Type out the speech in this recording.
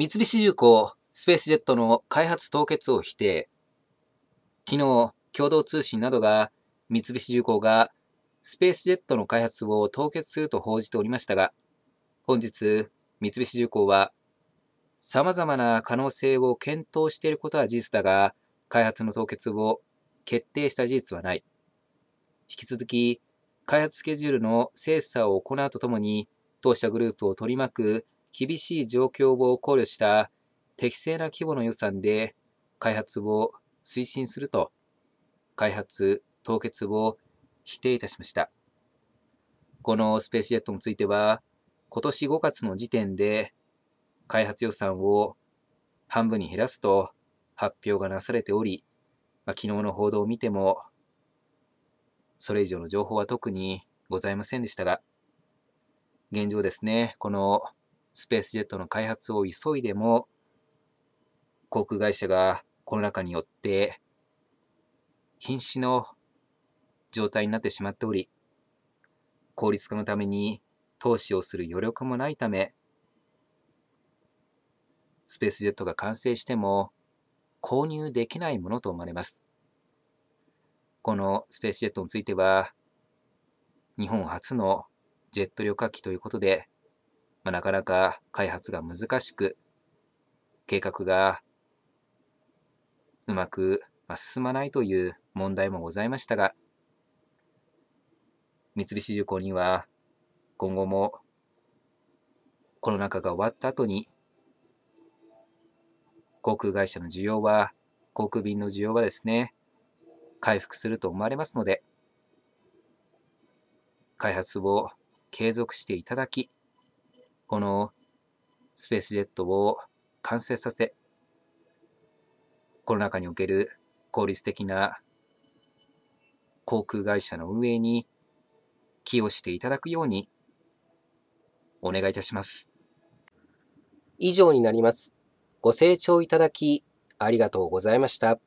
三菱重工、スペースジェットの開発凍結を否定。昨日、共同通信などが三菱重工がスペースジェットの開発を凍結すると報じておりましたが、本日、三菱重工は、様々な可能性を検討していることは事実だが、開発の凍結を決定した事実はない。引き続き、開発スケジュールの精査を行うとともに、当社グループを取り巻く厳しい状況を考慮した適正な規模の予算で開発を推進すると、開発、凍結を否定いたしました。このスペースジェットについては、今年5月の時点で開発予算を半分に減らすと発表がなされており、まあ、昨日の報道を見ても、それ以上の情報は特にございませんでしたが、現状ですね、このスペースジェットの開発を急いでも、航空会社がコロナ禍によって瀕死の状態になってしまっており、効率化のために投資をする余力もないため、スペースジェットが完成しても購入できないものと思われます。このスペースジェットについては、日本初のジェット旅客機ということで、まあ、なかなか開発が難しく、計画がうまく進まないという問題もございましたが、三菱重工には今後もコロナ禍が終わった後に航空会社の需要は、航空便の需要はですね、回復すると思われますので、開発を継続していただき、このスペースジェットを完成させ、コロナ禍における効率的な航空会社の運営に寄与していただくようにお願いいたします。以上になります。ご清聴いただきありがとうございました。